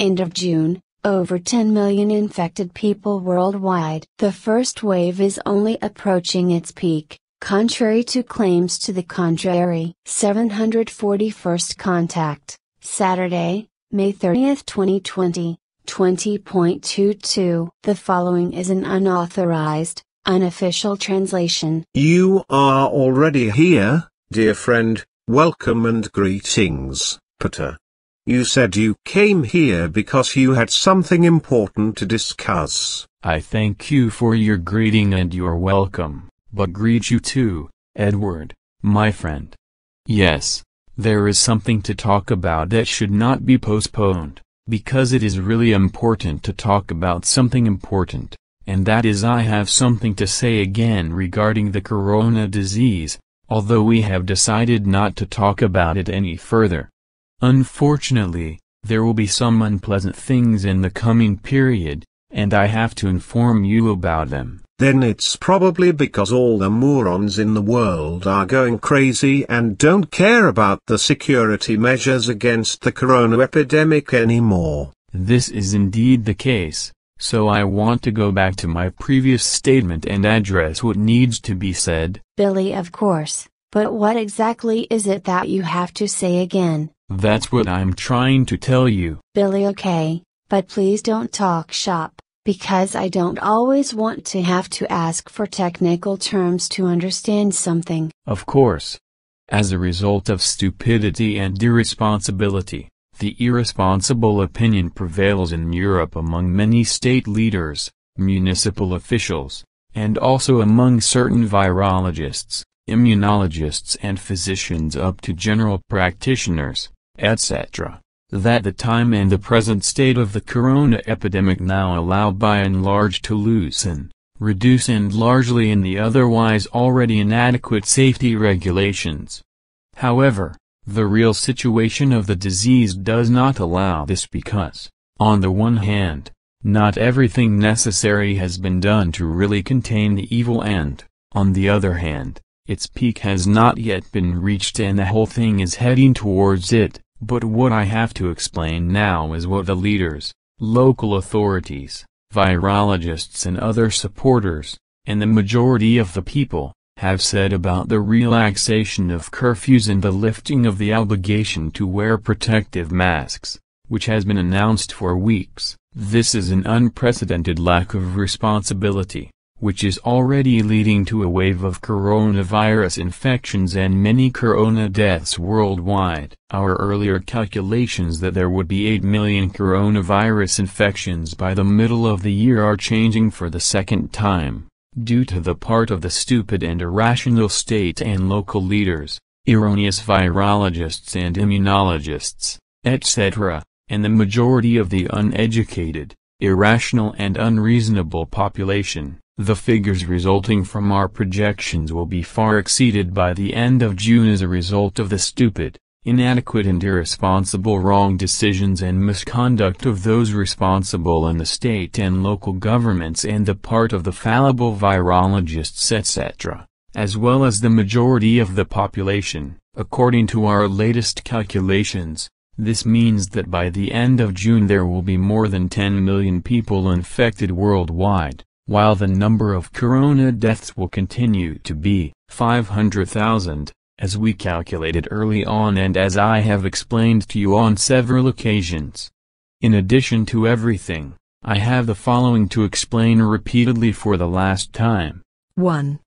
End of June, over 10 million infected people worldwide. The first wave is only approaching its peak, contrary to claims to the contrary. 741st Contact, Saturday, May 30, 2020, 20.22. The following is an unauthorized, unofficial translation. You are already here, dear friend, welcome and greetings, Peter. You said you came here because you had something important to discuss. I thank you for your greeting and your welcome, but greet you too, Edward, my friend. Yes, there is something to talk about that should not be postponed, because it is really important to talk about something important, and that is I have something to say again regarding the corona disease, although we have decided not to talk about it any further. Unfortunately, there will be some unpleasant things in the coming period, and I have to inform you about them. Then it's probably because all the morons in the world are going crazy and don't care about the security measures against the corona epidemic anymore. This is indeed the case, so I want to go back to my previous statement and address what needs to be said. Billy of course. But what exactly is it that you have to say again? That's what I'm trying to tell you. Billy okay, but please don't talk shop, because I don't always want to have to ask for technical terms to understand something. Of course. As a result of stupidity and irresponsibility, the irresponsible opinion prevails in Europe among many state leaders, municipal officials, and also among certain virologists immunologists and physicians up to general practitioners, etc., that the time and the present state of the corona epidemic now allow by and large to loosen, reduce and largely in the otherwise already inadequate safety regulations. However, the real situation of the disease does not allow this because, on the one hand, not everything necessary has been done to really contain the evil and, on the other hand, its peak has not yet been reached and the whole thing is heading towards it, but what I have to explain now is what the leaders, local authorities, virologists and other supporters, and the majority of the people, have said about the relaxation of curfews and the lifting of the obligation to wear protective masks, which has been announced for weeks. This is an unprecedented lack of responsibility which is already leading to a wave of coronavirus infections and many corona deaths worldwide. Our earlier calculations that there would be 8 million coronavirus infections by the middle of the year are changing for the second time, due to the part of the stupid and irrational state and local leaders, erroneous virologists and immunologists, etc., and the majority of the uneducated, irrational and unreasonable population. The figures resulting from our projections will be far exceeded by the end of June as a result of the stupid, inadequate and irresponsible wrong decisions and misconduct of those responsible in the state and local governments and the part of the fallible virologists etc., as well as the majority of the population. According to our latest calculations, this means that by the end of June there will be more than 10 million people infected worldwide. While the number of corona deaths will continue to be 500,000, as we calculated early on and as I have explained to you on several occasions. In addition to everything, I have the following to explain repeatedly for the last time. 1.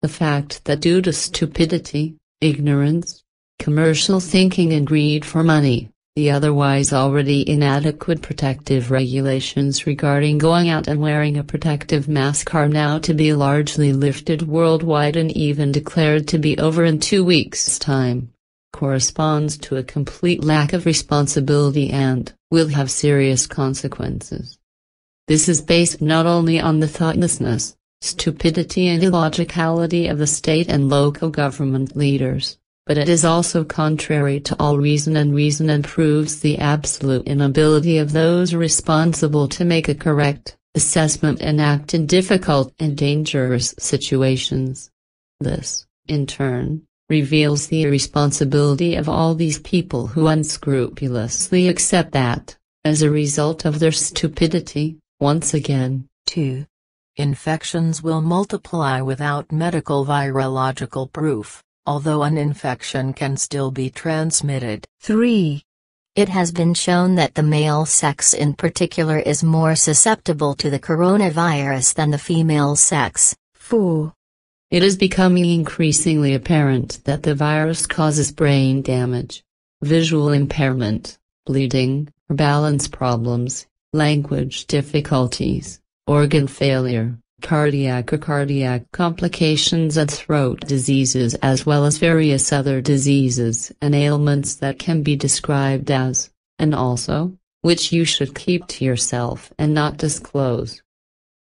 The fact that due to stupidity, ignorance, commercial thinking and greed for money, the otherwise already inadequate protective regulations regarding going out and wearing a protective mask are now to be largely lifted worldwide and even declared to be over in two weeks' time. Corresponds to a complete lack of responsibility and will have serious consequences. This is based not only on the thoughtlessness, stupidity and illogicality of the state and local government leaders but it is also contrary to all reason and reason and proves the absolute inability of those responsible to make a correct assessment and act in difficult and dangerous situations. This, in turn, reveals the irresponsibility of all these people who unscrupulously accept that, as a result of their stupidity, once again, 2. Infections will multiply without medical virological proof although an infection can still be transmitted. 3. It has been shown that the male sex in particular is more susceptible to the coronavirus than the female sex. 4. It is becoming increasingly apparent that the virus causes brain damage, visual impairment, bleeding, balance problems, language difficulties, organ failure, cardiac or cardiac complications and throat diseases as well as various other diseases and ailments that can be described as, and also, which you should keep to yourself and not disclose.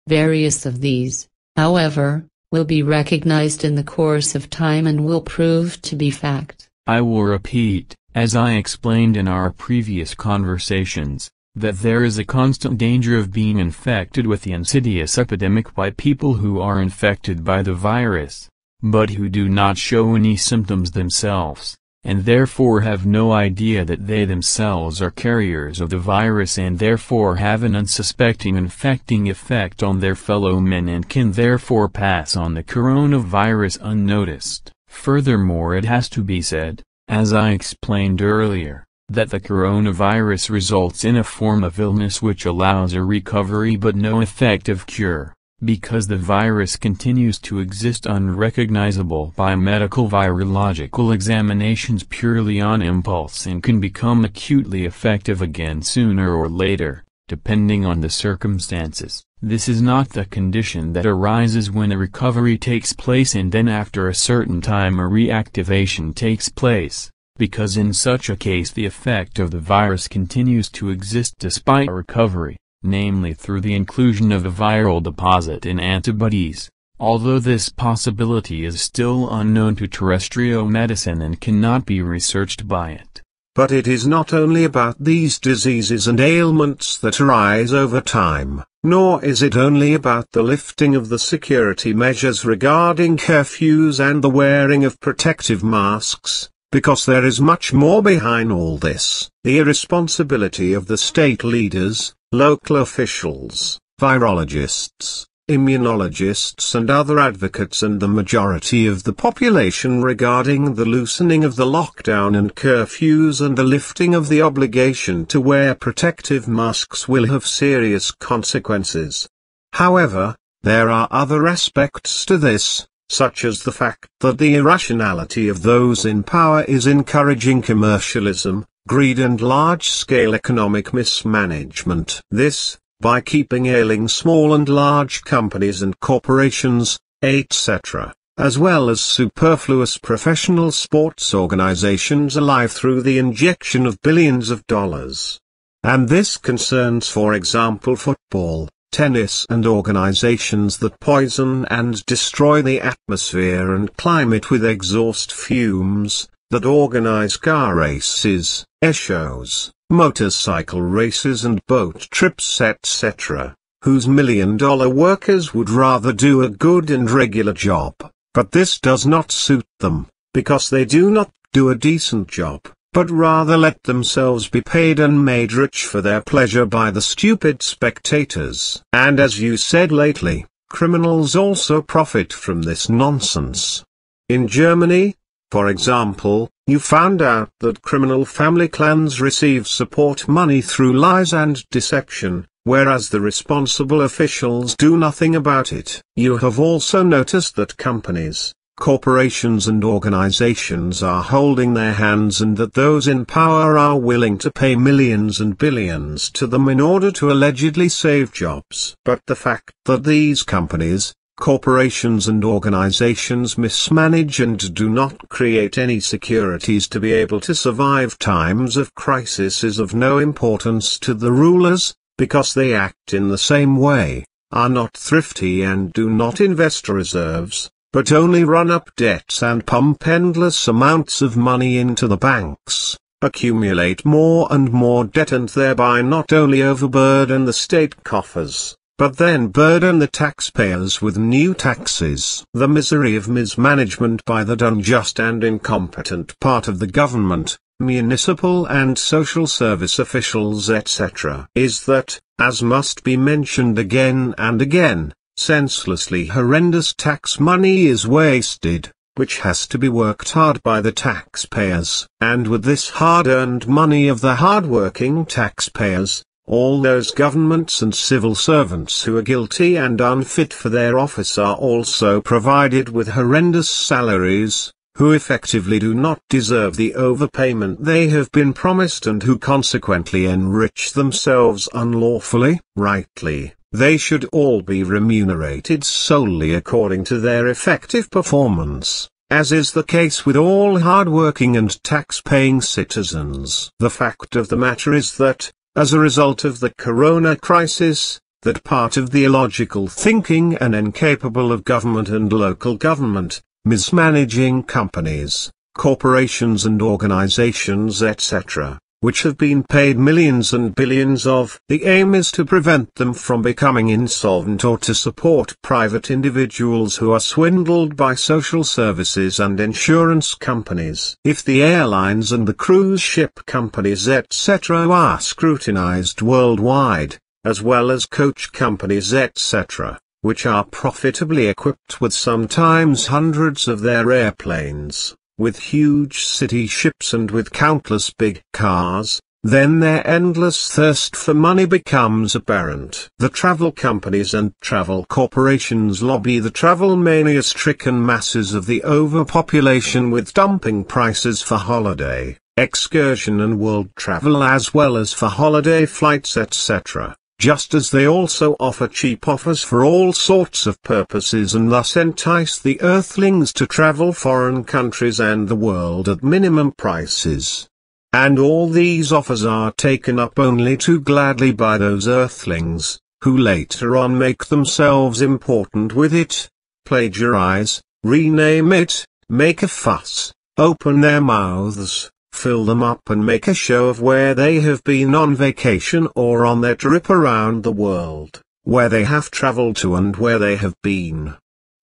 Various of these, however, will be recognized in the course of time and will prove to be fact. I will repeat, as I explained in our previous conversations, that there is a constant danger of being infected with the insidious epidemic by people who are infected by the virus, but who do not show any symptoms themselves, and therefore have no idea that they themselves are carriers of the virus and therefore have an unsuspecting infecting effect on their fellow men and can therefore pass on the coronavirus unnoticed. Furthermore it has to be said, as I explained earlier, that the coronavirus results in a form of illness which allows a recovery but no effective cure, because the virus continues to exist unrecognizable by medical virological examinations purely on impulse and can become acutely effective again sooner or later, depending on the circumstances. This is not the condition that arises when a recovery takes place and then after a certain time a reactivation takes place because in such a case the effect of the virus continues to exist despite recovery, namely through the inclusion of a viral deposit in antibodies, although this possibility is still unknown to terrestrial medicine and cannot be researched by it. But it is not only about these diseases and ailments that arise over time, nor is it only about the lifting of the security measures regarding curfews and the wearing of protective masks, because there is much more behind all this. The irresponsibility of the state leaders, local officials, virologists, immunologists and other advocates and the majority of the population regarding the loosening of the lockdown and curfews and the lifting of the obligation to wear protective masks will have serious consequences. However, there are other aspects to this, such as the fact that the irrationality of those in power is encouraging commercialism, greed and large-scale economic mismanagement. This, by keeping ailing small and large companies and corporations, etc., as well as superfluous professional sports organizations alive through the injection of billions of dollars. And this concerns for example football, tennis and organizations that poison and destroy the atmosphere and climate with exhaust fumes, that organize car races, air shows, motorcycle races and boat trips etc., whose million-dollar workers would rather do a good and regular job, but this does not suit them, because they do not do a decent job but rather let themselves be paid and made rich for their pleasure by the stupid spectators. And as you said lately, criminals also profit from this nonsense. In Germany, for example, you found out that criminal family clans receive support money through lies and deception, whereas the responsible officials do nothing about it. You have also noticed that companies, corporations and organizations are holding their hands and that those in power are willing to pay millions and billions to them in order to allegedly save jobs. But the fact that these companies, corporations and organizations mismanage and do not create any securities to be able to survive times of crisis is of no importance to the rulers, because they act in the same way, are not thrifty and do not invest reserves, but only run up debts and pump endless amounts of money into the banks, accumulate more and more debt and thereby not only overburden the state coffers, but then burden the taxpayers with new taxes. The misery of mismanagement by that unjust and incompetent part of the government, municipal and social service officials etc. is that, as must be mentioned again and again, senselessly horrendous tax money is wasted, which has to be worked hard by the taxpayers, and with this hard-earned money of the hard-working taxpayers, all those governments and civil servants who are guilty and unfit for their office are also provided with horrendous salaries, who effectively do not deserve the overpayment they have been promised and who consequently enrich themselves unlawfully, rightly, they should all be remunerated solely according to their effective performance, as is the case with all hard-working and tax-paying citizens. The fact of the matter is that, as a result of the corona crisis, that part of the illogical thinking and incapable of government and local government, mismanaging companies, corporations and organizations etc which have been paid millions and billions of. The aim is to prevent them from becoming insolvent or to support private individuals who are swindled by social services and insurance companies. If the airlines and the cruise ship companies etc. are scrutinized worldwide, as well as coach companies etc., which are profitably equipped with sometimes hundreds of their airplanes with huge city ships and with countless big cars, then their endless thirst for money becomes apparent. The travel companies and travel corporations lobby the travel mania-stricken masses of the overpopulation with dumping prices for holiday, excursion and world travel as well as for holiday flights etc just as they also offer cheap offers for all sorts of purposes and thus entice the earthlings to travel foreign countries and the world at minimum prices. And all these offers are taken up only too gladly by those earthlings, who later on make themselves important with it, plagiarize, rename it, make a fuss, open their mouths, fill them up and make a show of where they have been on vacation or on their trip around the world, where they have traveled to and where they have been.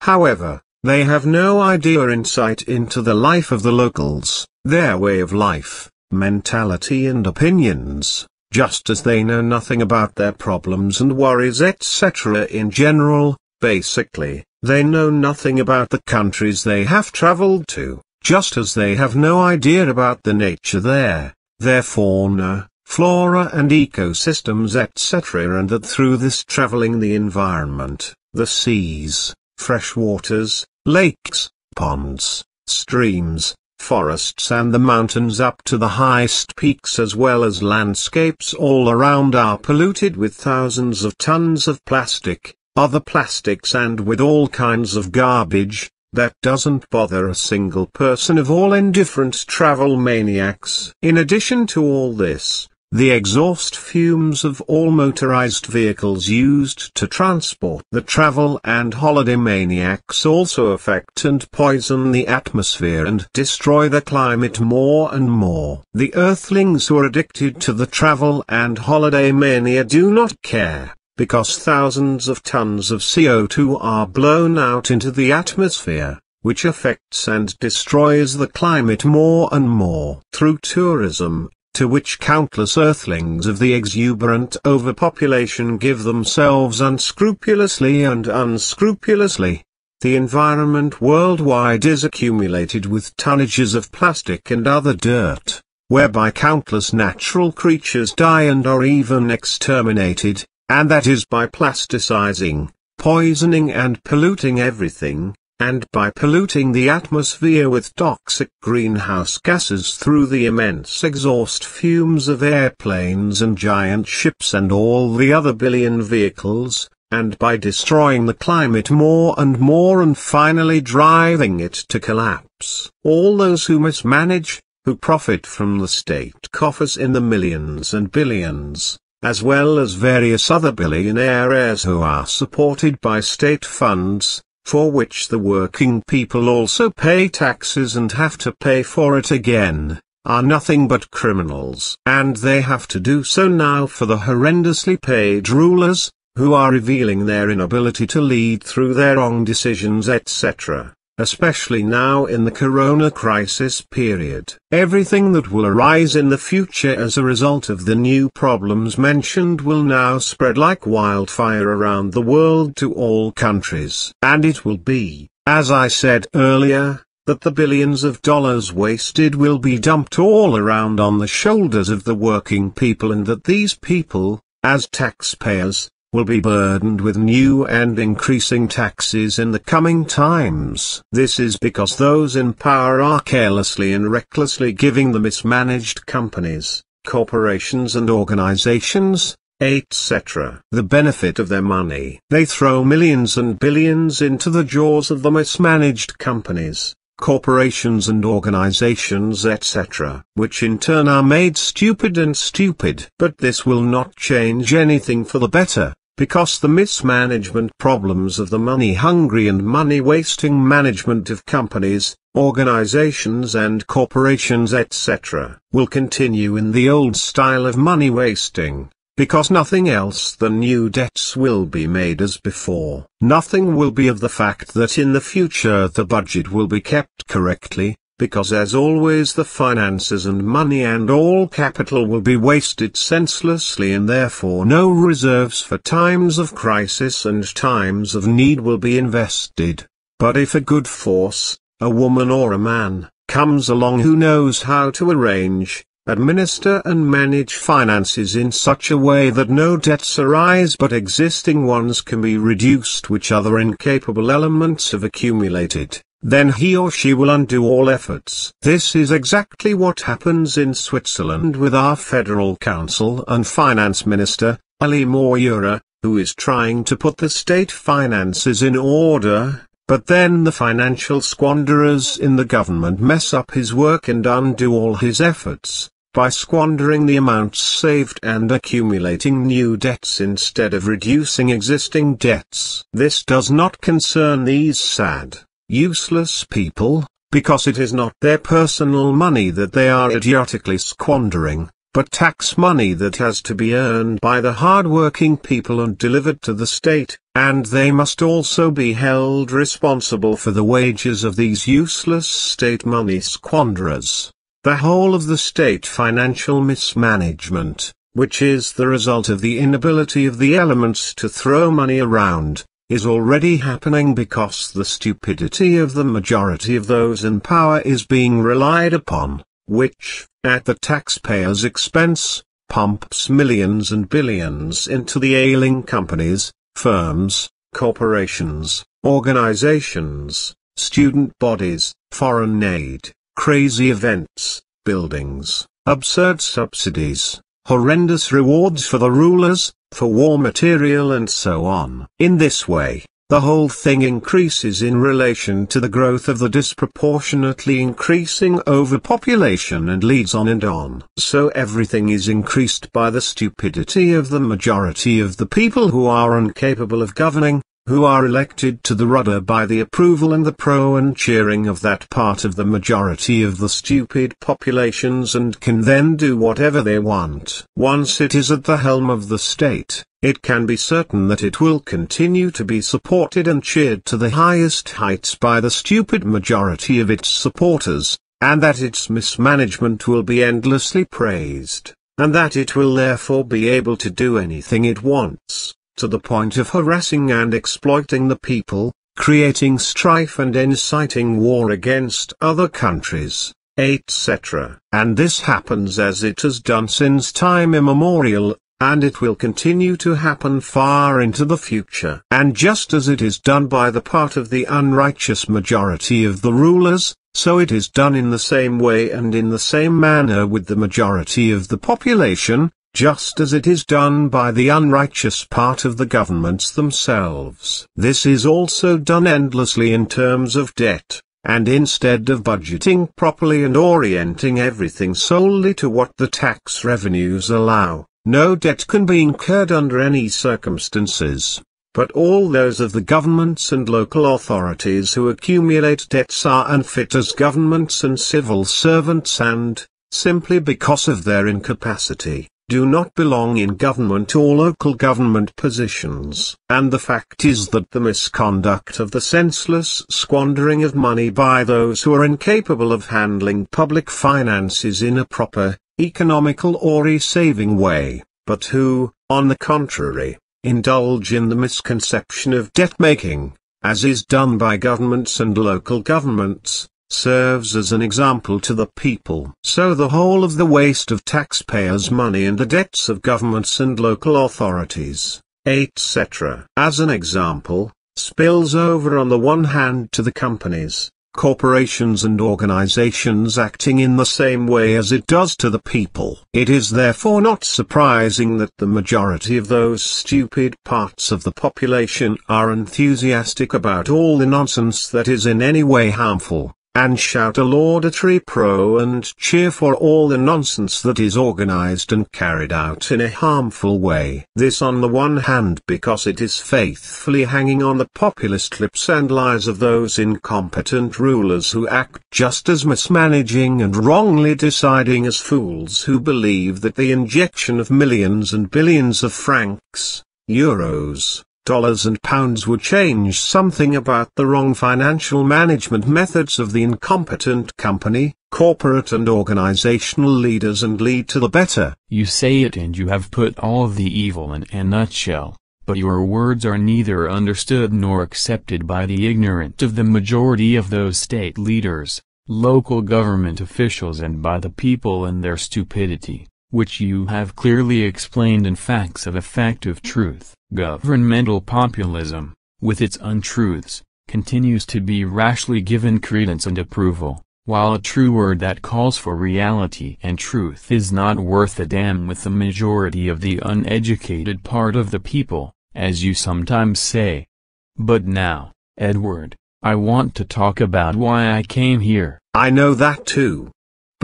However, they have no idea or insight into the life of the locals, their way of life, mentality and opinions, just as they know nothing about their problems and worries etc. in general, basically, they know nothing about the countries they have traveled to just as they have no idea about the nature there, their fauna, flora and ecosystems etc. and that through this traveling the environment, the seas, fresh waters, lakes, ponds, streams, forests and the mountains up to the highest peaks as well as landscapes all around are polluted with thousands of tons of plastic, other plastics and with all kinds of garbage, that doesn't bother a single person of all indifferent travel maniacs. In addition to all this, the exhaust fumes of all motorized vehicles used to transport the travel and holiday maniacs also affect and poison the atmosphere and destroy the climate more and more. The earthlings who are addicted to the travel and holiday mania do not care because thousands of tons of CO2 are blown out into the atmosphere, which affects and destroys the climate more and more. Through tourism, to which countless earthlings of the exuberant overpopulation give themselves unscrupulously and unscrupulously, the environment worldwide is accumulated with tonnages of plastic and other dirt, whereby countless natural creatures die and are even exterminated, and that is by plasticizing, poisoning and polluting everything, and by polluting the atmosphere with toxic greenhouse gases through the immense exhaust fumes of airplanes and giant ships and all the other billion vehicles, and by destroying the climate more and more and finally driving it to collapse. All those who mismanage, who profit from the state coffers in the millions and billions, as well as various other billionaires who are supported by state funds, for which the working people also pay taxes and have to pay for it again, are nothing but criminals. And they have to do so now for the horrendously paid rulers, who are revealing their inability to lead through their wrong decisions etc especially now in the corona crisis period. Everything that will arise in the future as a result of the new problems mentioned will now spread like wildfire around the world to all countries. And it will be, as I said earlier, that the billions of dollars wasted will be dumped all around on the shoulders of the working people and that these people, as taxpayers, will be burdened with new and increasing taxes in the coming times. This is because those in power are carelessly and recklessly giving the mismanaged companies, corporations and organizations, etc. the benefit of their money. They throw millions and billions into the jaws of the mismanaged companies, corporations and organizations etc. which in turn are made stupid and stupid. But this will not change anything for the better because the mismanagement problems of the money-hungry and money-wasting management of companies, organizations and corporations etc. will continue in the old style of money-wasting, because nothing else than new debts will be made as before. Nothing will be of the fact that in the future the budget will be kept correctly, because as always the finances and money and all capital will be wasted senselessly and therefore no reserves for times of crisis and times of need will be invested. But if a good force, a woman or a man, comes along who knows how to arrange, administer and manage finances in such a way that no debts arise but existing ones can be reduced which other incapable elements have accumulated, then he or she will undo all efforts. This is exactly what happens in Switzerland with our Federal Council and Finance Minister, Ali Moura, who is trying to put the state finances in order, but then the financial squanderers in the government mess up his work and undo all his efforts, by squandering the amounts saved and accumulating new debts instead of reducing existing debts. This does not concern these sad, Useless people, because it is not their personal money that they are idiotically squandering, but tax money that has to be earned by the hard-working people and delivered to the state, and they must also be held responsible for the wages of these useless state money squanderers. The whole of the state financial mismanagement, which is the result of the inability of the elements to throw money around, is already happening because the stupidity of the majority of those in power is being relied upon, which, at the taxpayer's expense, pumps millions and billions into the ailing companies, firms, corporations, organizations, student bodies, foreign aid, crazy events, buildings, absurd subsidies, horrendous rewards for the rulers, for war material and so on. In this way, the whole thing increases in relation to the growth of the disproportionately increasing overpopulation and leads on and on. So everything is increased by the stupidity of the majority of the people who are incapable of governing, who are elected to the rudder by the approval and the pro and cheering of that part of the majority of the stupid populations and can then do whatever they want. Once it is at the helm of the state, it can be certain that it will continue to be supported and cheered to the highest heights by the stupid majority of its supporters, and that its mismanagement will be endlessly praised, and that it will therefore be able to do anything it wants to the point of harassing and exploiting the people, creating strife and inciting war against other countries, etc. And this happens as it has done since time immemorial, and it will continue to happen far into the future. And just as it is done by the part of the unrighteous majority of the rulers, so it is done in the same way and in the same manner with the majority of the population, just as it is done by the unrighteous part of the governments themselves. This is also done endlessly in terms of debt, and instead of budgeting properly and orienting everything solely to what the tax revenues allow, no debt can be incurred under any circumstances. But all those of the governments and local authorities who accumulate debts are unfit as governments and civil servants and, simply because of their incapacity, do not belong in government or local government positions. And the fact is that the misconduct of the senseless squandering of money by those who are incapable of handling public finances in a proper, economical or e-saving way, but who, on the contrary, indulge in the misconception of debt-making, as is done by governments and local governments, serves as an example to the people. So the whole of the waste of taxpayers' money and the debts of governments and local authorities, etc. As an example, spills over on the one hand to the companies, corporations and organizations acting in the same way as it does to the people. It is therefore not surprising that the majority of those stupid parts of the population are enthusiastic about all the nonsense that is in any way harmful and shout a laudatory pro and cheer for all the nonsense that is organized and carried out in a harmful way. This on the one hand because it is faithfully hanging on the populist lips and lies of those incompetent rulers who act just as mismanaging and wrongly deciding as fools who believe that the injection of millions and billions of francs, euros, dollars and pounds would change something about the wrong financial management methods of the incompetent company, corporate and organizational leaders and lead to the better. You say it and you have put all the evil in a nutshell, but your words are neither understood nor accepted by the ignorant of the majority of those state leaders, local government officials and by the people in their stupidity which you have clearly explained in Facts of Effective Truth. Governmental populism, with its untruths, continues to be rashly given credence and approval, while a true word that calls for reality and truth is not worth a damn with the majority of the uneducated part of the people, as you sometimes say. But now, Edward, I want to talk about why I came here. I know that too.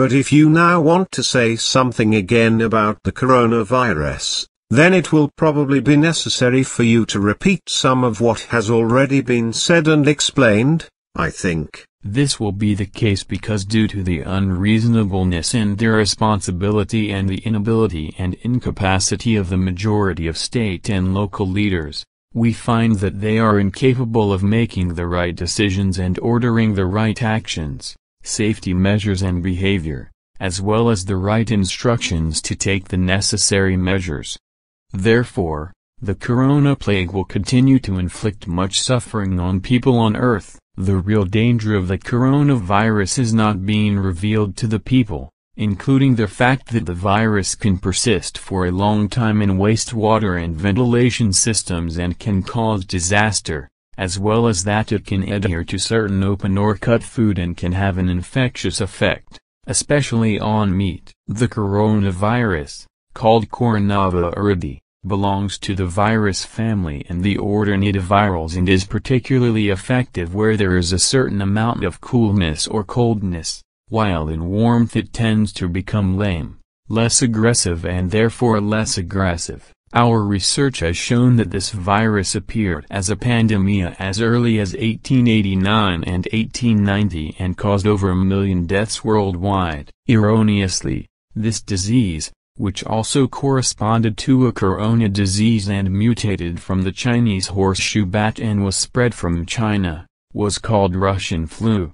But if you now want to say something again about the coronavirus, then it will probably be necessary for you to repeat some of what has already been said and explained, I think. This will be the case because due to the unreasonableness and irresponsibility and the inability and incapacity of the majority of state and local leaders, we find that they are incapable of making the right decisions and ordering the right actions safety measures and behavior, as well as the right instructions to take the necessary measures. Therefore, the corona plague will continue to inflict much suffering on people on Earth. The real danger of the coronavirus is not being revealed to the people, including the fact that the virus can persist for a long time in wastewater and ventilation systems and can cause disaster as well as that it can adhere to certain open or cut food and can have an infectious effect, especially on meat. The coronavirus, called coronavirus, belongs to the virus family and the order nidivirals and is particularly effective where there is a certain amount of coolness or coldness, while in warmth it tends to become lame, less aggressive and therefore less aggressive. Our research has shown that this virus appeared as a pandemia as early as 1889 and 1890 and caused over a million deaths worldwide. Erroneously, this disease, which also corresponded to a corona disease and mutated from the Chinese horseshoe bat and was spread from China, was called Russian flu.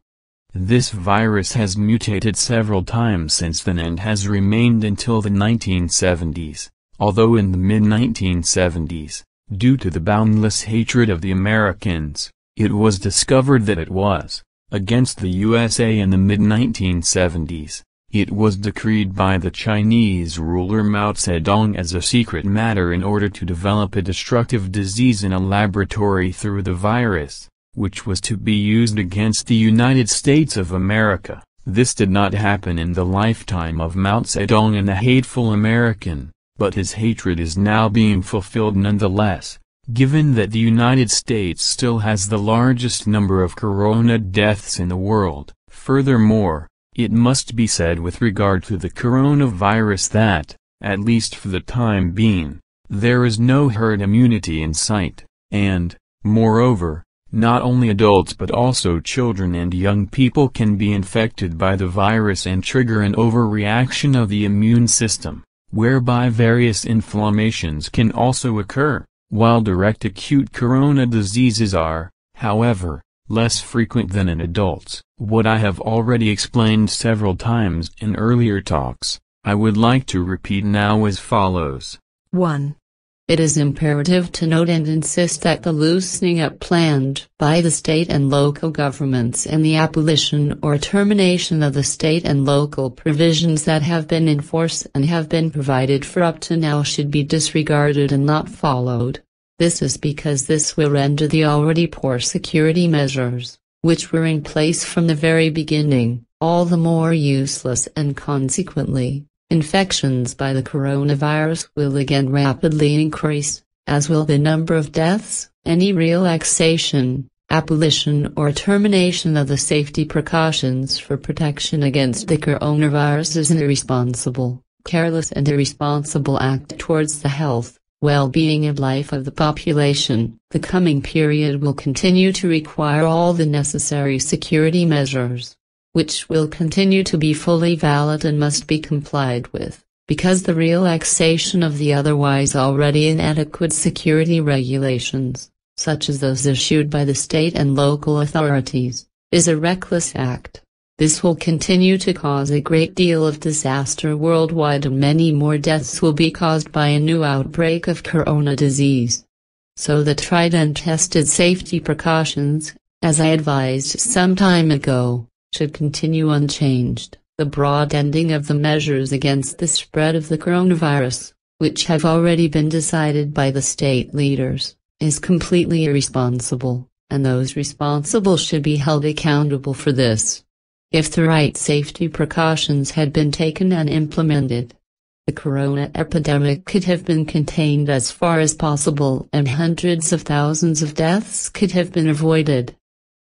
This virus has mutated several times since then and has remained until the 1970s although in the mid-1970s, due to the boundless hatred of the Americans, it was discovered that it was, against the USA in the mid-1970s, it was decreed by the Chinese ruler Mao Zedong as a secret matter in order to develop a destructive disease in a laboratory through the virus, which was to be used against the United States of America. This did not happen in the lifetime of Mao Zedong and the hateful American but his hatred is now being fulfilled nonetheless, given that the United States still has the largest number of corona deaths in the world. Furthermore, it must be said with regard to the coronavirus that, at least for the time being, there is no herd immunity in sight, and, moreover, not only adults but also children and young people can be infected by the virus and trigger an overreaction of the immune system whereby various inflammations can also occur, while direct acute corona diseases are, however, less frequent than in adults. What I have already explained several times in earlier talks, I would like to repeat now as follows. 1. It is imperative to note and insist that the loosening up planned by the state and local governments and the abolition or termination of the state and local provisions that have been in force and have been provided for up to now should be disregarded and not followed. This is because this will render the already poor security measures, which were in place from the very beginning, all the more useless and consequently, Infections by the coronavirus will again rapidly increase, as will the number of deaths. Any relaxation, abolition or termination of the safety precautions for protection against the coronavirus is an irresponsible, careless and irresponsible act towards the health, well-being and life of the population. The coming period will continue to require all the necessary security measures which will continue to be fully valid and must be complied with, because the relaxation of the otherwise already inadequate security regulations, such as those issued by the state and local authorities, is a reckless act. This will continue to cause a great deal of disaster worldwide and many more deaths will be caused by a new outbreak of corona disease. So the tried and tested safety precautions, as I advised some time ago, should continue unchanged. The broad ending of the measures against the spread of the coronavirus, which have already been decided by the state leaders, is completely irresponsible, and those responsible should be held accountable for this. If the right safety precautions had been taken and implemented, the corona epidemic could have been contained as far as possible and hundreds of thousands of deaths could have been avoided.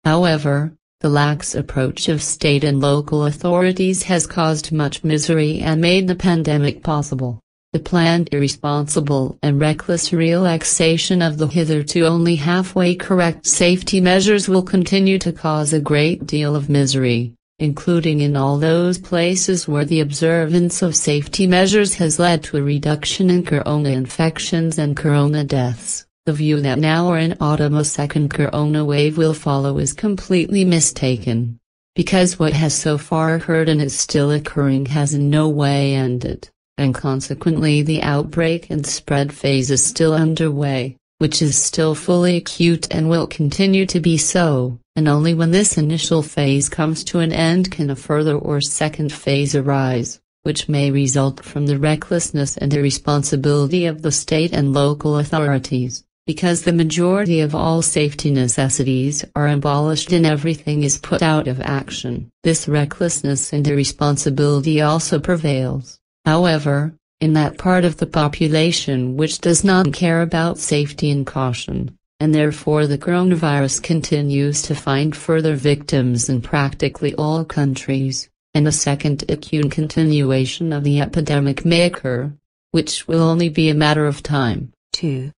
However, the lax approach of state and local authorities has caused much misery and made the pandemic possible. The planned irresponsible and reckless relaxation of the hitherto only halfway correct safety measures will continue to cause a great deal of misery, including in all those places where the observance of safety measures has led to a reduction in corona infections and corona deaths. The view that now or in autumn a second corona wave will follow is completely mistaken. Because what has so far occurred and is still occurring has in no way ended, and consequently the outbreak and spread phase is still underway, which is still fully acute and will continue to be so, and only when this initial phase comes to an end can a further or second phase arise which may result from the recklessness and irresponsibility of the state and local authorities because the majority of all safety necessities are abolished and everything is put out of action. This recklessness and irresponsibility also prevails, however, in that part of the population which does not care about safety and caution, and therefore the coronavirus continues to find further victims in practically all countries, and a second acute continuation of the epidemic may occur, which will only be a matter of time. 2.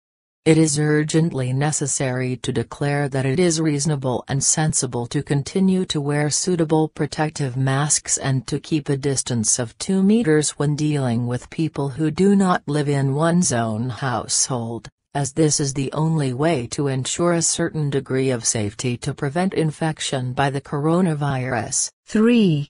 It is urgently necessary to declare that it is reasonable and sensible to continue to wear suitable protective masks and to keep a distance of 2 meters when dealing with people who do not live in one's own household, as this is the only way to ensure a certain degree of safety to prevent infection by the coronavirus. 3.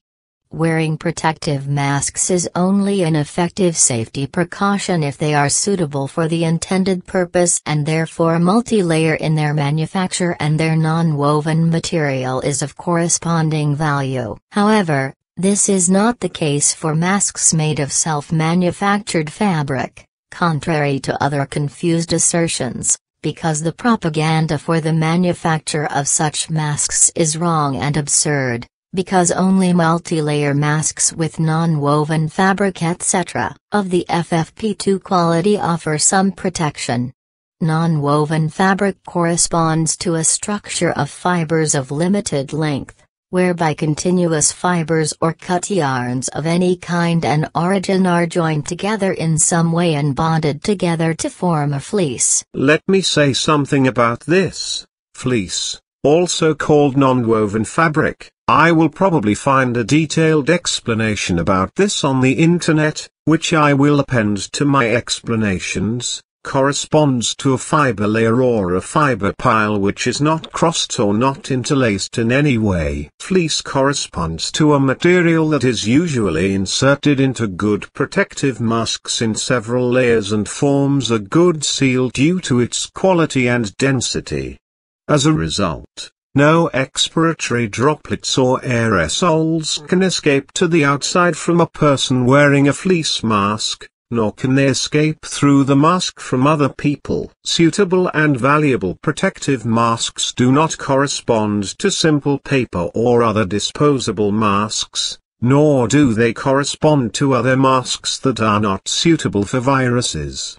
Wearing protective masks is only an effective safety precaution if they are suitable for the intended purpose and therefore multi-layer in their manufacture and their non-woven material is of corresponding value. However, this is not the case for masks made of self-manufactured fabric, contrary to other confused assertions because the propaganda for the manufacture of such masks is wrong and absurd because only multi-layer masks with non-woven fabric etc. of the FFP2 quality offer some protection. Non-woven fabric corresponds to a structure of fibers of limited length, whereby continuous fibers or cut yarns of any kind and origin are joined together in some way and bonded together to form a fleece. Let me say something about this, fleece also called non-woven fabric. I will probably find a detailed explanation about this on the internet, which I will append to my explanations, corresponds to a fiber layer or a fiber pile which is not crossed or not interlaced in any way. Fleece corresponds to a material that is usually inserted into good protective masks in several layers and forms a good seal due to its quality and density. As a result, no expiratory droplets or aerosols can escape to the outside from a person wearing a fleece mask, nor can they escape through the mask from other people. Suitable and valuable protective masks do not correspond to simple paper or other disposable masks, nor do they correspond to other masks that are not suitable for viruses.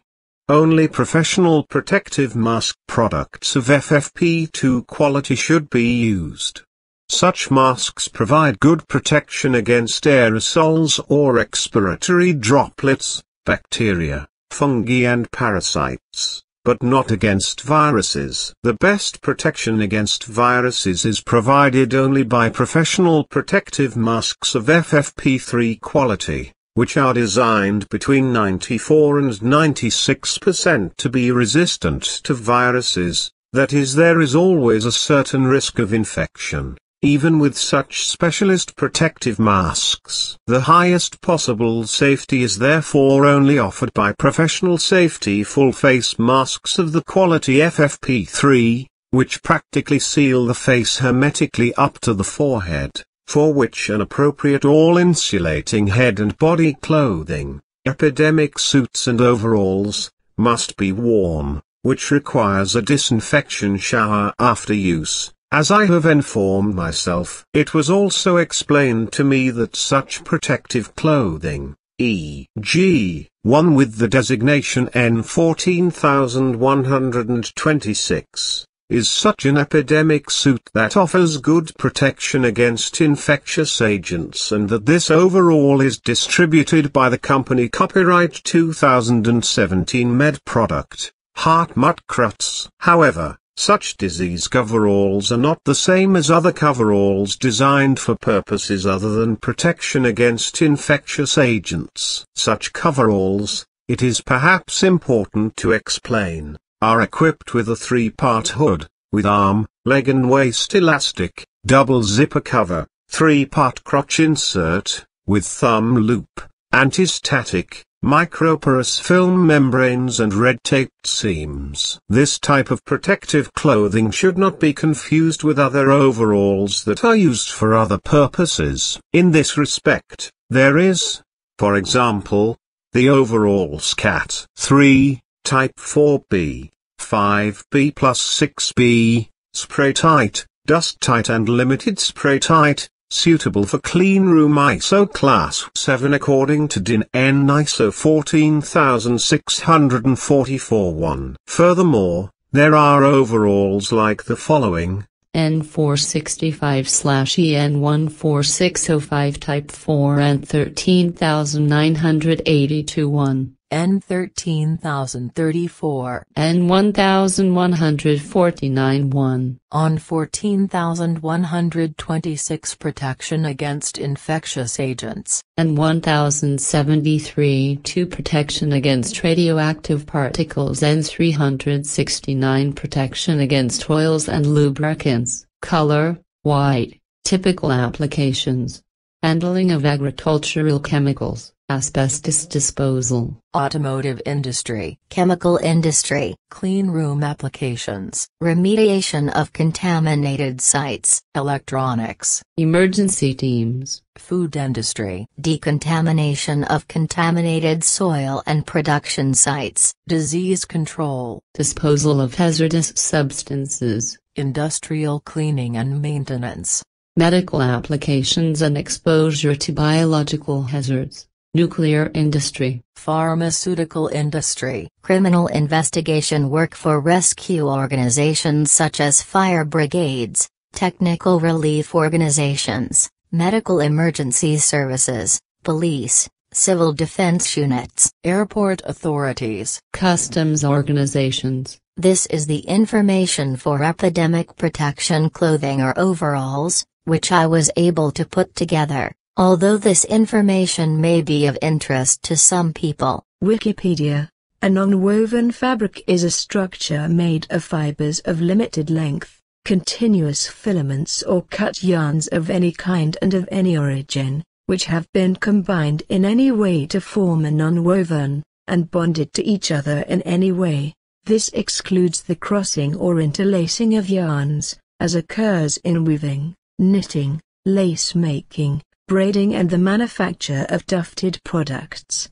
Only professional protective mask products of FFP2 quality should be used. Such masks provide good protection against aerosols or expiratory droplets, bacteria, fungi and parasites, but not against viruses. The best protection against viruses is provided only by professional protective masks of FFP3 quality which are designed between 94 and 96% to be resistant to viruses, that is there is always a certain risk of infection, even with such specialist protective masks. The highest possible safety is therefore only offered by professional safety full face masks of the quality FFP3, which practically seal the face hermetically up to the forehead for which an appropriate all-insulating head and body clothing, epidemic suits and overalls, must be worn, which requires a disinfection shower after use, as I have informed myself. It was also explained to me that such protective clothing, e.g., one with the designation N14126, is such an epidemic suit that offers good protection against infectious agents and that this overall is distributed by the company copyright 2017 med product, Hartmut Krutz. However, such disease coveralls are not the same as other coveralls designed for purposes other than protection against infectious agents. Such coveralls, it is perhaps important to explain, are equipped with a three-part hood, with arm, leg and waist elastic, double zipper cover, three-part crotch insert, with thumb loop, anti-static, microporous film membranes and red-taped seams. This type of protective clothing should not be confused with other overalls that are used for other purposes. In this respect, there is, for example, the overall SCAT 3, type 4B, 5B plus 6B, spray tight, dust tight and limited spray tight, suitable for clean room ISO class 7 according to DIN N ISO 14644-1. Furthermore, there are overalls like the following, N465-EN14605 type 4 and 13982-1. N13034, one thousand one hundred forty nine one on 14126 Protection Against Infectious Agents, and 1073 2 Protection Against Radioactive Particles and 369 Protection Against Oils and Lubricants, Color, White, Typical Applications, Handling of Agricultural Chemicals asbestos disposal, automotive industry, chemical industry, clean room applications, remediation of contaminated sites, electronics, emergency teams, food industry, decontamination of contaminated soil and production sites, disease control, disposal of hazardous substances, industrial cleaning and maintenance, medical applications and exposure to biological hazards nuclear industry, pharmaceutical industry, criminal investigation work for rescue organizations such as fire brigades, technical relief organizations, medical emergency services, police, civil defense units, airport authorities, customs organizations. This is the information for epidemic protection clothing or overalls, which I was able to put together. Although this information may be of interest to some people, Wikipedia, a non-woven fabric is a structure made of fibers of limited length, continuous filaments or cut yarns of any kind and of any origin, which have been combined in any way to form a non-woven, and bonded to each other in any way. This excludes the crossing or interlacing of yarns, as occurs in weaving, knitting, lace making, braiding and the manufacture of tufted products.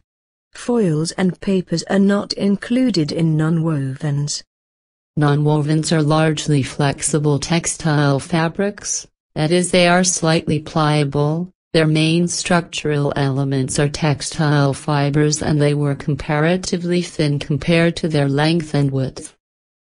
Foils and papers are not included in nonwovens. Nonwovens are largely flexible textile fabrics, that is they are slightly pliable, their main structural elements are textile fibers and they were comparatively thin compared to their length and width.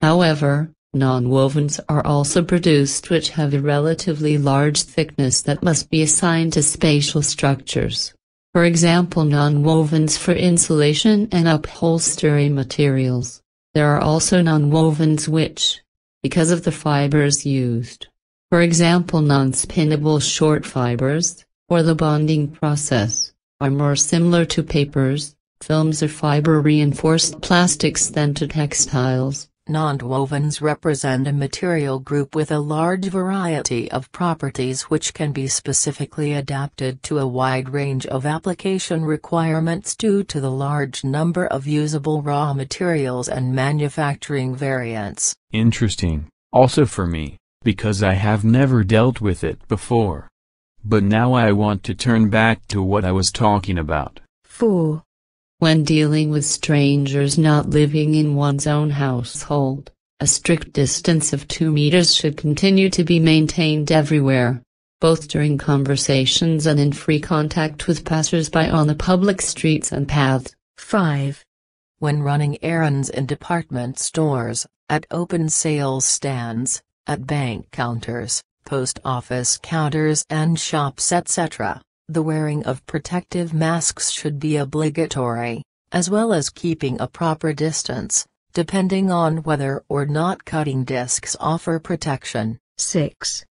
However, Non-wovens are also produced which have a relatively large thickness that must be assigned to spatial structures. For example non-wovens for insulation and upholstery materials. There are also non-wovens which, because of the fibers used, for example non-spinnable short fibers, or the bonding process, are more similar to papers, films or fiber-reinforced plastics than to textiles. Nonwovens represent a material group with a large variety of properties which can be specifically adapted to a wide range of application requirements due to the large number of usable raw materials and manufacturing variants. Interesting, also for me, because I have never dealt with it before. But now I want to turn back to what I was talking about. 4. When dealing with strangers not living in one's own household, a strict distance of 2 meters should continue to be maintained everywhere, both during conversations and in free contact with passersby on the public streets and paths. 5. When running errands in department stores, at open sales stands, at bank counters, post office counters and shops etc. The wearing of protective masks should be obligatory, as well as keeping a proper distance, depending on whether or not cutting discs offer protection. 6.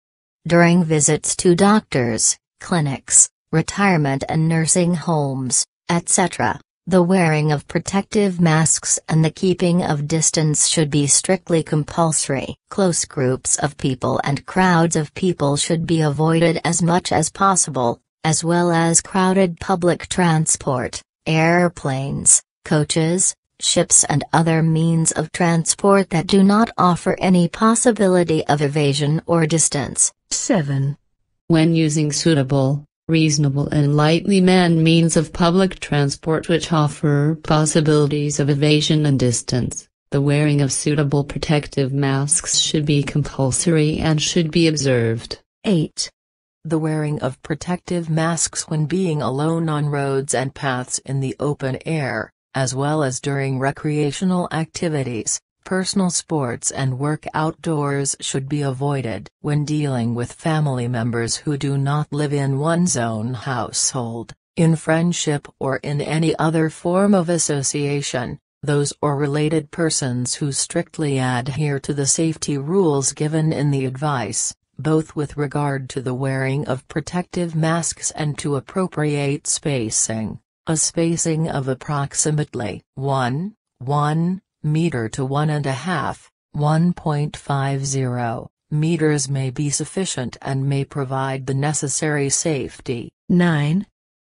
During visits to doctors, clinics, retirement and nursing homes, etc., the wearing of protective masks and the keeping of distance should be strictly compulsory. Close groups of people and crowds of people should be avoided as much as possible, as well as crowded public transport, airplanes, coaches, ships and other means of transport that do not offer any possibility of evasion or distance. 7. When using suitable, reasonable and lightly manned means of public transport which offer possibilities of evasion and distance, the wearing of suitable protective masks should be compulsory and should be observed. 8 the wearing of protective masks when being alone on roads and paths in the open air, as well as during recreational activities, personal sports and work outdoors should be avoided. When dealing with family members who do not live in one's own household, in friendship or in any other form of association, those or related persons who strictly adhere to the safety rules given in the advice both with regard to the wearing of protective masks and to appropriate spacing, a spacing of approximately 1, 1 meter to 1.5, 1.50 meters may be sufficient and may provide the necessary safety. 9.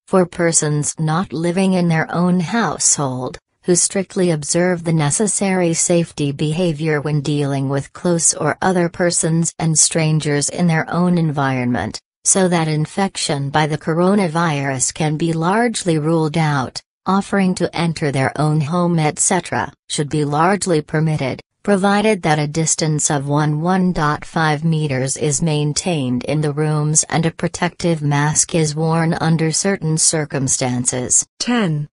For persons not living in their own household, who strictly observe the necessary safety behavior when dealing with close or other persons and strangers in their own environment, so that infection by the coronavirus can be largely ruled out, offering to enter their own home etc. should be largely permitted, provided that a distance of 1 1.5 meters is maintained in the rooms and a protective mask is worn under certain circumstances. 10.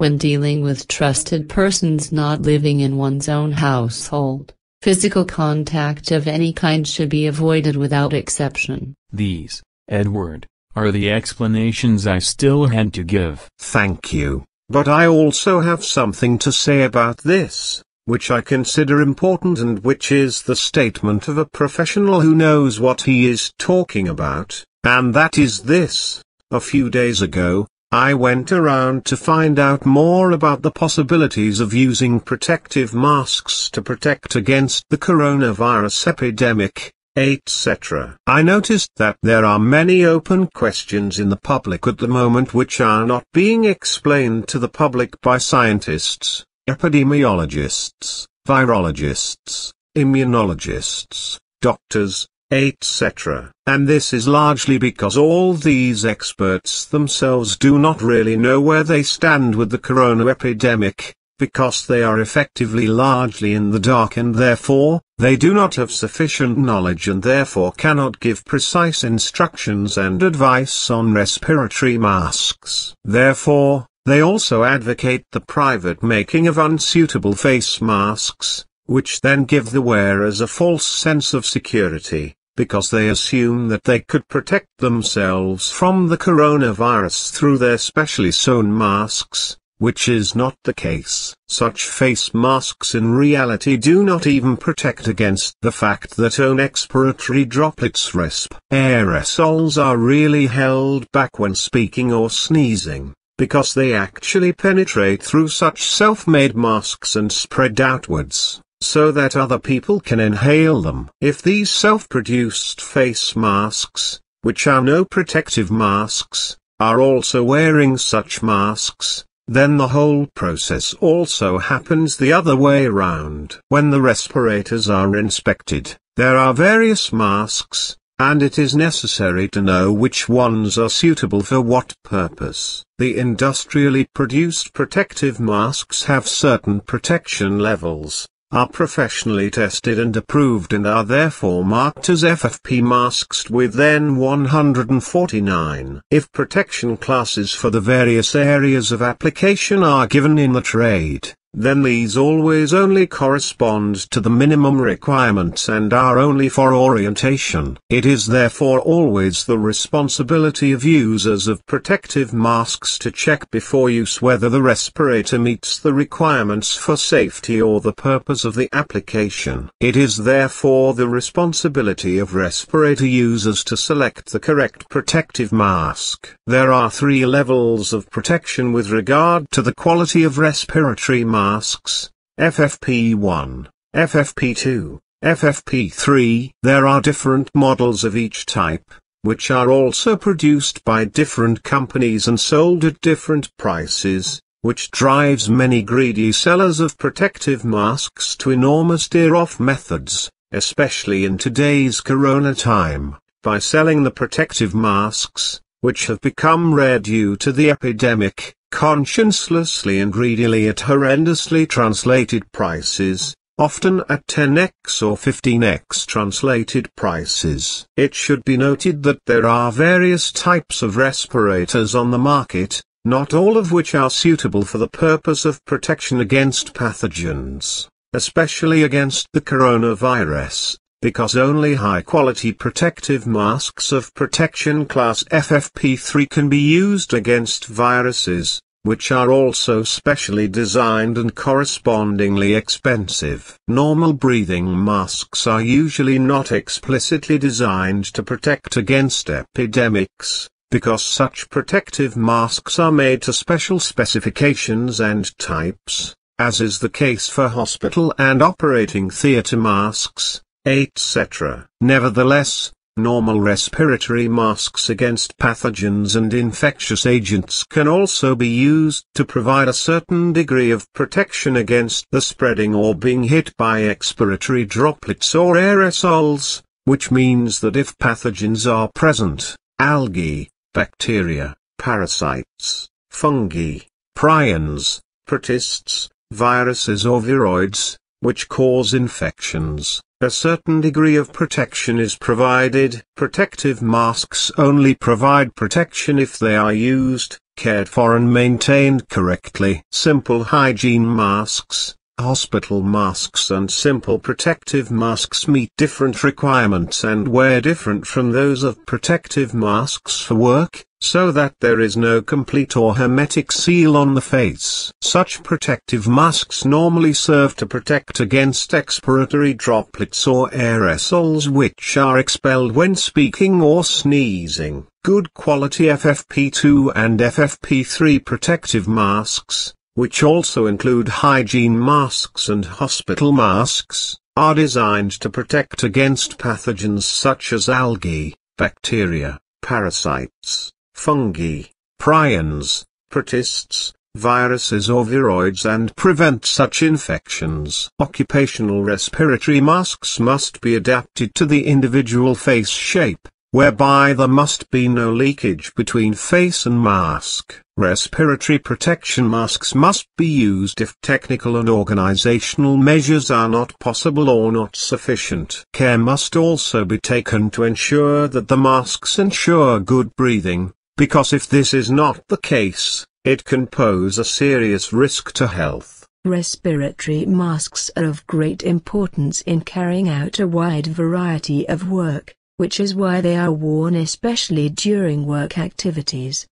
When dealing with trusted persons not living in one's own household, physical contact of any kind should be avoided without exception. These, Edward, are the explanations I still had to give. Thank you, but I also have something to say about this, which I consider important and which is the statement of a professional who knows what he is talking about, and that is this. A few days ago, I went around to find out more about the possibilities of using protective masks to protect against the coronavirus epidemic, etc. I noticed that there are many open questions in the public at the moment which are not being explained to the public by scientists, epidemiologists, virologists, immunologists, doctors, etc. And this is largely because all these experts themselves do not really know where they stand with the corona epidemic, because they are effectively largely in the dark and therefore, they do not have sufficient knowledge and therefore cannot give precise instructions and advice on respiratory masks. Therefore, they also advocate the private making of unsuitable face masks, which then give the wearers a false sense of security because they assume that they could protect themselves from the coronavirus through their specially sewn masks, which is not the case. Such face masks in reality do not even protect against the fact that own expiratory droplets resp. Aerosols are really held back when speaking or sneezing, because they actually penetrate through such self-made masks and spread outwards so that other people can inhale them. If these self-produced face masks, which are no protective masks, are also wearing such masks, then the whole process also happens the other way round. When the respirators are inspected, there are various masks, and it is necessary to know which ones are suitable for what purpose. The industrially produced protective masks have certain protection levels, are professionally tested and approved and are therefore marked as FFP masks with N149 if protection classes for the various areas of application are given in the trade then these always only correspond to the minimum requirements and are only for orientation. It is therefore always the responsibility of users of protective masks to check before use whether the respirator meets the requirements for safety or the purpose of the application. It is therefore the responsibility of respirator users to select the correct protective mask. There are three levels of protection with regard to the quality of respiratory masks masks, FFP1, FFP2, FFP3. There are different models of each type, which are also produced by different companies and sold at different prices, which drives many greedy sellers of protective masks to enormous dear-off methods, especially in today's corona time, by selling the protective masks, which have become rare due to the epidemic, consciencelessly and greedily at horrendously translated prices, often at 10x or 15x translated prices. It should be noted that there are various types of respirators on the market, not all of which are suitable for the purpose of protection against pathogens, especially against the coronavirus because only high-quality protective masks of protection class FFP3 can be used against viruses, which are also specially designed and correspondingly expensive. Normal breathing masks are usually not explicitly designed to protect against epidemics, because such protective masks are made to special specifications and types, as is the case for hospital and operating theatre masks etc. Nevertheless, normal respiratory masks against pathogens and infectious agents can also be used to provide a certain degree of protection against the spreading or being hit by expiratory droplets or aerosols, which means that if pathogens are present, algae, bacteria, parasites, fungi, prions, protists, viruses or viroids, which cause infections. A certain degree of protection is provided. Protective masks only provide protection if they are used, cared for and maintained correctly. Simple hygiene masks, hospital masks and simple protective masks meet different requirements and wear different from those of protective masks for work, so that there is no complete or hermetic seal on the face. Such protective masks normally serve to protect against expiratory droplets or aerosols which are expelled when speaking or sneezing. Good quality FFP2 and FFP3 protective masks, which also include hygiene masks and hospital masks, are designed to protect against pathogens such as algae, bacteria, parasites, fungi, prions, protists, viruses or viroids and prevent such infections. Occupational respiratory masks must be adapted to the individual face shape, whereby there must be no leakage between face and mask. Respiratory protection masks must be used if technical and organizational measures are not possible or not sufficient. Care must also be taken to ensure that the masks ensure good breathing, because if this is not the case, it can pose a serious risk to health. Respiratory masks are of great importance in carrying out a wide variety of work which is why they are worn especially during work activities.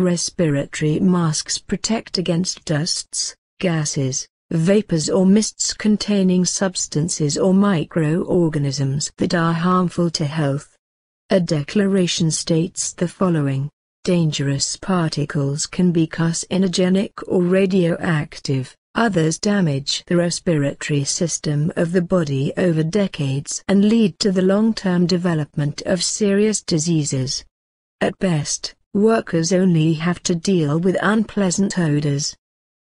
Respiratory masks protect against dusts, gases, vapors or mists containing substances or microorganisms that are harmful to health. A declaration states the following. Dangerous particles can be carcinogenic or radioactive. Others damage the respiratory system of the body over decades and lead to the long-term development of serious diseases. At best, workers only have to deal with unpleasant odors.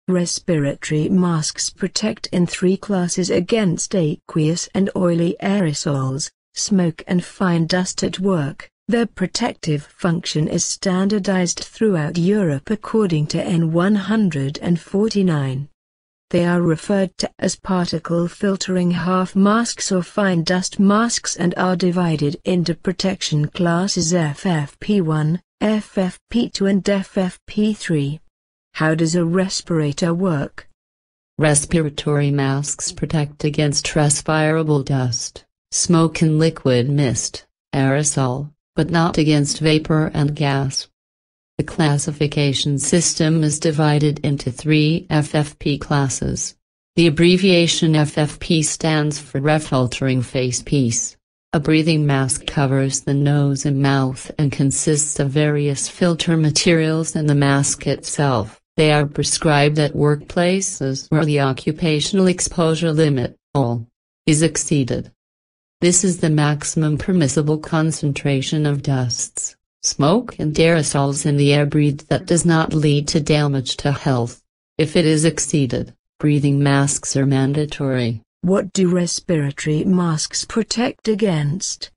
Respiratory masks protect in three classes against aqueous and oily aerosols, smoke and fine dust at work. Their protective function is standardized throughout Europe according to N149. They are referred to as particle filtering half masks or fine dust masks and are divided into protection classes FFP1, FFP2 and FFP3. How does a respirator work? Respiratory masks protect against respirable dust, smoke and liquid mist, aerosol, but not against vapor and gas. The classification system is divided into three FFP classes. The abbreviation FFP stands for refiltering face piece. A breathing mask covers the nose and mouth and consists of various filter materials and the mask itself. They are prescribed at workplaces where the occupational exposure limit all, is exceeded. This is the maximum permissible concentration of dusts. Smoke and aerosols in the air breed that does not lead to damage to health. If it is exceeded, breathing masks are mandatory. What do respiratory masks protect against?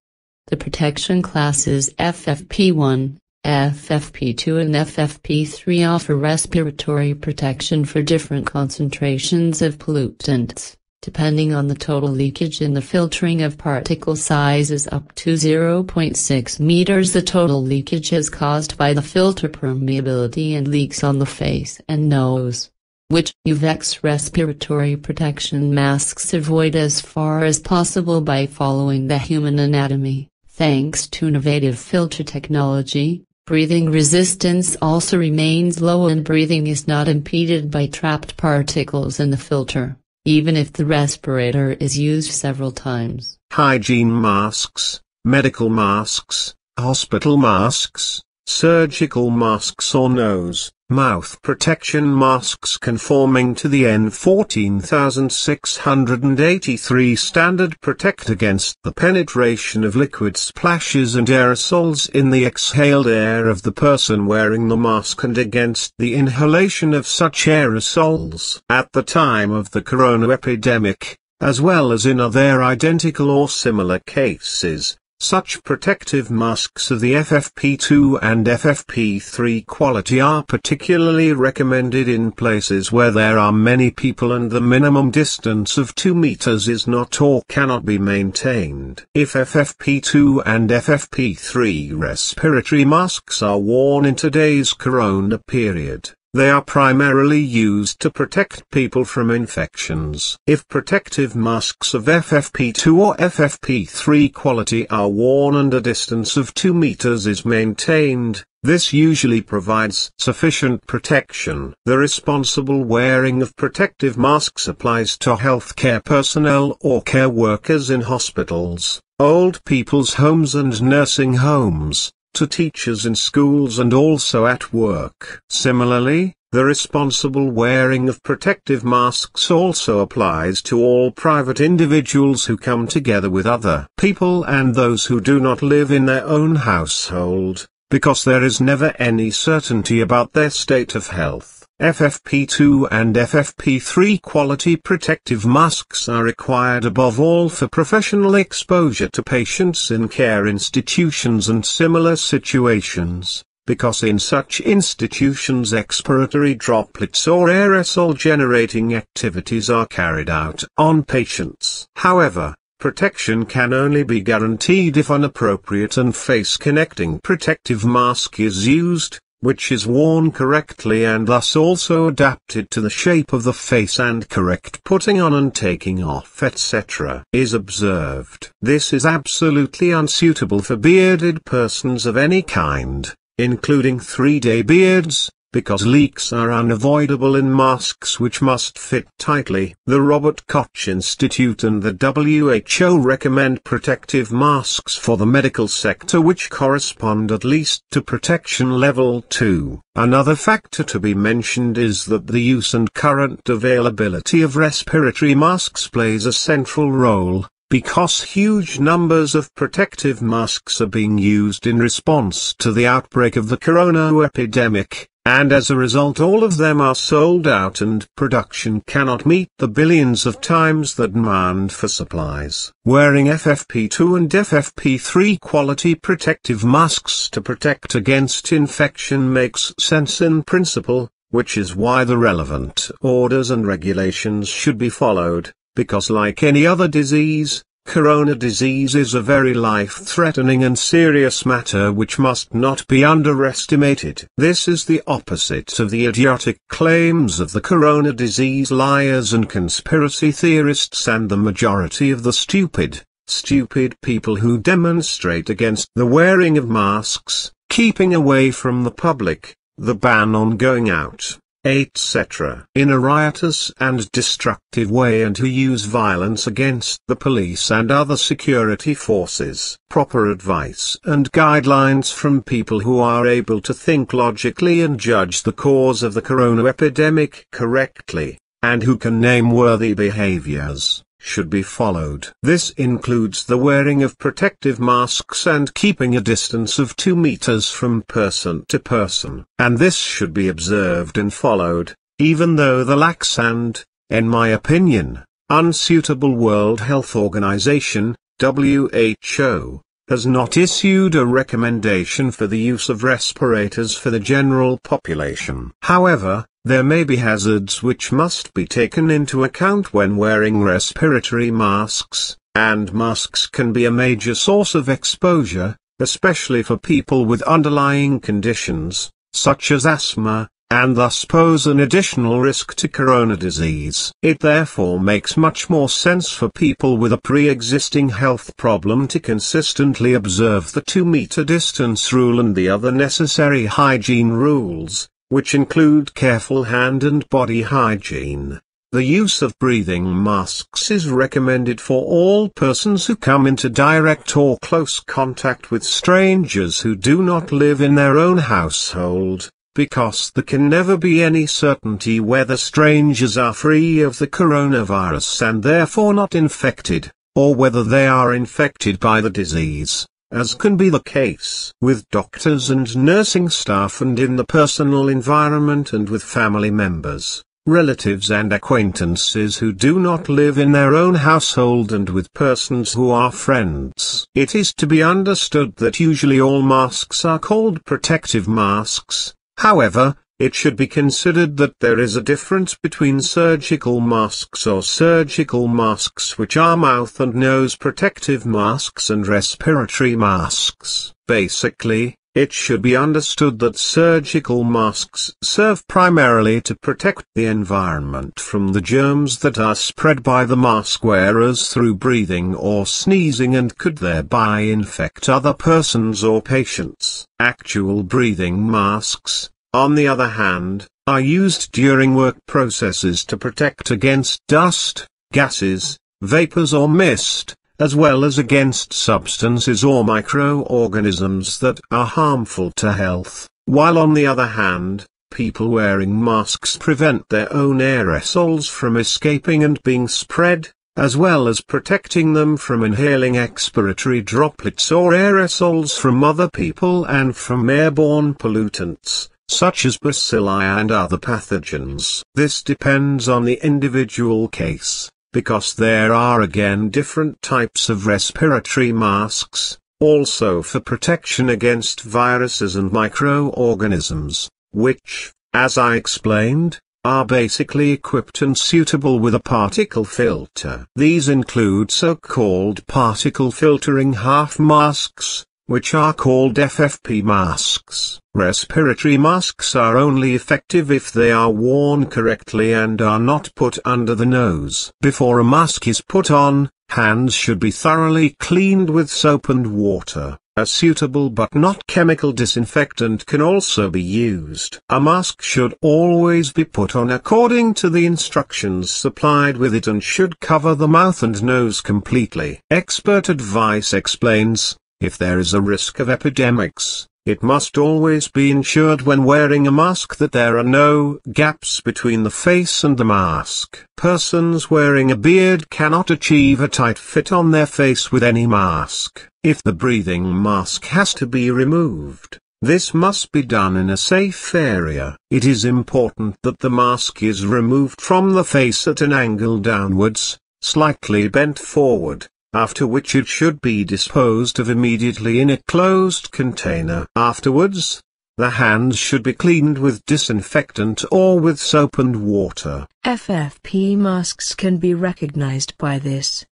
The protection classes FFP1, FFP2 and FFP3 offer respiratory protection for different concentrations of pollutants depending on the total leakage in the filtering of particle sizes up to 0.6 meters. The total leakage is caused by the filter permeability and leaks on the face and nose, which UVEX respiratory protection masks avoid as far as possible by following the human anatomy. Thanks to innovative filter technology, breathing resistance also remains low and breathing is not impeded by trapped particles in the filter even if the respirator is used several times. Hygiene masks, medical masks, hospital masks, surgical masks or nose, Mouth protection masks conforming to the N14683 standard protect against the penetration of liquid splashes and aerosols in the exhaled air of the person wearing the mask and against the inhalation of such aerosols. At the time of the corona epidemic, as well as in other identical or similar cases, such protective masks of the FFP2 and FFP3 quality are particularly recommended in places where there are many people and the minimum distance of 2 meters is not or cannot be maintained. If FFP2 and FFP3 respiratory masks are worn in today's corona period, they are primarily used to protect people from infections. If protective masks of FFP2 or FFP3 quality are worn and a distance of 2 meters is maintained, this usually provides sufficient protection. The responsible wearing of protective masks applies to healthcare personnel or care workers in hospitals, old people's homes and nursing homes, to teachers in schools and also at work. Similarly, the responsible wearing of protective masks also applies to all private individuals who come together with other people and those who do not live in their own household, because there is never any certainty about their state of health. FFP2 and FFP3 quality protective masks are required above all for professional exposure to patients in care institutions and similar situations, because in such institutions expiratory droplets or aerosol generating activities are carried out on patients. However, Protection can only be guaranteed if an appropriate and face-connecting protective mask is used, which is worn correctly and thus also adapted to the shape of the face and correct putting on and taking off etc. is observed. This is absolutely unsuitable for bearded persons of any kind, including three-day beards, because leaks are unavoidable in masks which must fit tightly. The Robert Koch Institute and the WHO recommend protective masks for the medical sector which correspond at least to protection level 2. Another factor to be mentioned is that the use and current availability of respiratory masks plays a central role, because huge numbers of protective masks are being used in response to the outbreak of the corona epidemic, and as a result all of them are sold out and production cannot meet the billions of times the demand for supplies. Wearing FFP2 and FFP3 quality protective masks to protect against infection makes sense in principle, which is why the relevant orders and regulations should be followed, because like any other disease, Corona disease is a very life-threatening and serious matter which must not be underestimated. This is the opposite of the idiotic claims of the corona disease liars and conspiracy theorists and the majority of the stupid, stupid people who demonstrate against the wearing of masks, keeping away from the public, the ban on going out, etc. in a riotous and destructive way and who use violence against the police and other security forces. Proper advice and guidelines from people who are able to think logically and judge the cause of the corona epidemic correctly, and who can name worthy behaviors should be followed. This includes the wearing of protective masks and keeping a distance of 2 meters from person to person. And this should be observed and followed, even though the lax and, in my opinion, unsuitable World Health Organization, WHO, has not issued a recommendation for the use of respirators for the general population. However, there may be hazards which must be taken into account when wearing respiratory masks, and masks can be a major source of exposure, especially for people with underlying conditions, such as asthma, and thus pose an additional risk to corona disease. It therefore makes much more sense for people with a pre-existing health problem to consistently observe the 2-meter distance rule and the other necessary hygiene rules, which include careful hand and body hygiene. The use of breathing masks is recommended for all persons who come into direct or close contact with strangers who do not live in their own household, because there can never be any certainty whether strangers are free of the coronavirus and therefore not infected, or whether they are infected by the disease as can be the case with doctors and nursing staff and in the personal environment and with family members, relatives and acquaintances who do not live in their own household and with persons who are friends. It is to be understood that usually all masks are called protective masks, however, it should be considered that there is a difference between surgical masks or surgical masks which are mouth and nose protective masks and respiratory masks. Basically, it should be understood that surgical masks serve primarily to protect the environment from the germs that are spread by the mask wearers through breathing or sneezing and could thereby infect other persons or patients. Actual breathing masks, on the other hand, are used during work processes to protect against dust, gases, vapors or mist, as well as against substances or microorganisms that are harmful to health, while on the other hand, people wearing masks prevent their own aerosols from escaping and being spread, as well as protecting them from inhaling expiratory droplets or aerosols from other people and from airborne pollutants, such as bacilli and other pathogens. This depends on the individual case, because there are again different types of respiratory masks, also for protection against viruses and microorganisms, which, as I explained, are basically equipped and suitable with a particle filter. These include so-called particle filtering half masks, which are called FFP masks. Respiratory masks are only effective if they are worn correctly and are not put under the nose. Before a mask is put on, hands should be thoroughly cleaned with soap and water. A suitable but not chemical disinfectant can also be used. A mask should always be put on according to the instructions supplied with it and should cover the mouth and nose completely. Expert advice explains, if there is a risk of epidemics, it must always be ensured when wearing a mask that there are no gaps between the face and the mask. Persons wearing a beard cannot achieve a tight fit on their face with any mask. If the breathing mask has to be removed, this must be done in a safe area. It is important that the mask is removed from the face at an angle downwards, slightly bent forward, after which it should be disposed of immediately in a closed container. Afterwards, the hands should be cleaned with disinfectant or with soap and water. FFP masks can be recognized by this.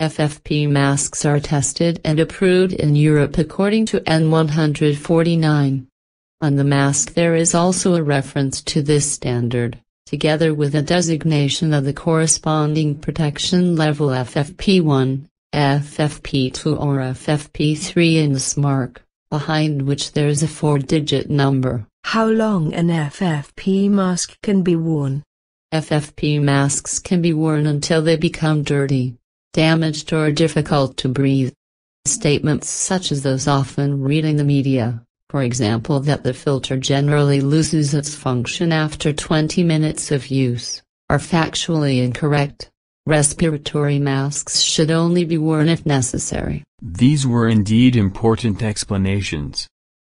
FFP masks are tested and approved in Europe according to N149. On the mask there is also a reference to this standard, together with a designation of the corresponding protection level FFP1 FFP2 or FFP3 in mark, behind which there's a four-digit number. How long an FFP mask can be worn? FFP masks can be worn until they become dirty, damaged or difficult to breathe. Statements such as those often read in the media, for example that the filter generally loses its function after 20 minutes of use, are factually incorrect. Respiratory masks should only be worn if necessary. These were indeed important explanations.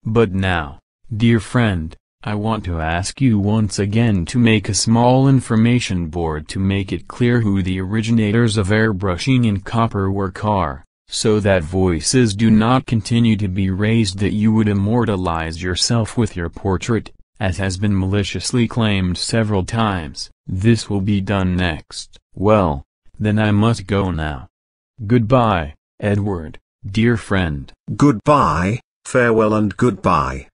But now, dear friend, I want to ask you once again to make a small information board to make it clear who the originators of airbrushing in copper work are, so that voices do not continue to be raised that you would immortalize yourself with your portrait, as has been maliciously claimed several times. This will be done next. Well, then I must go now. Goodbye, Edward, dear friend. Goodbye, farewell and goodbye.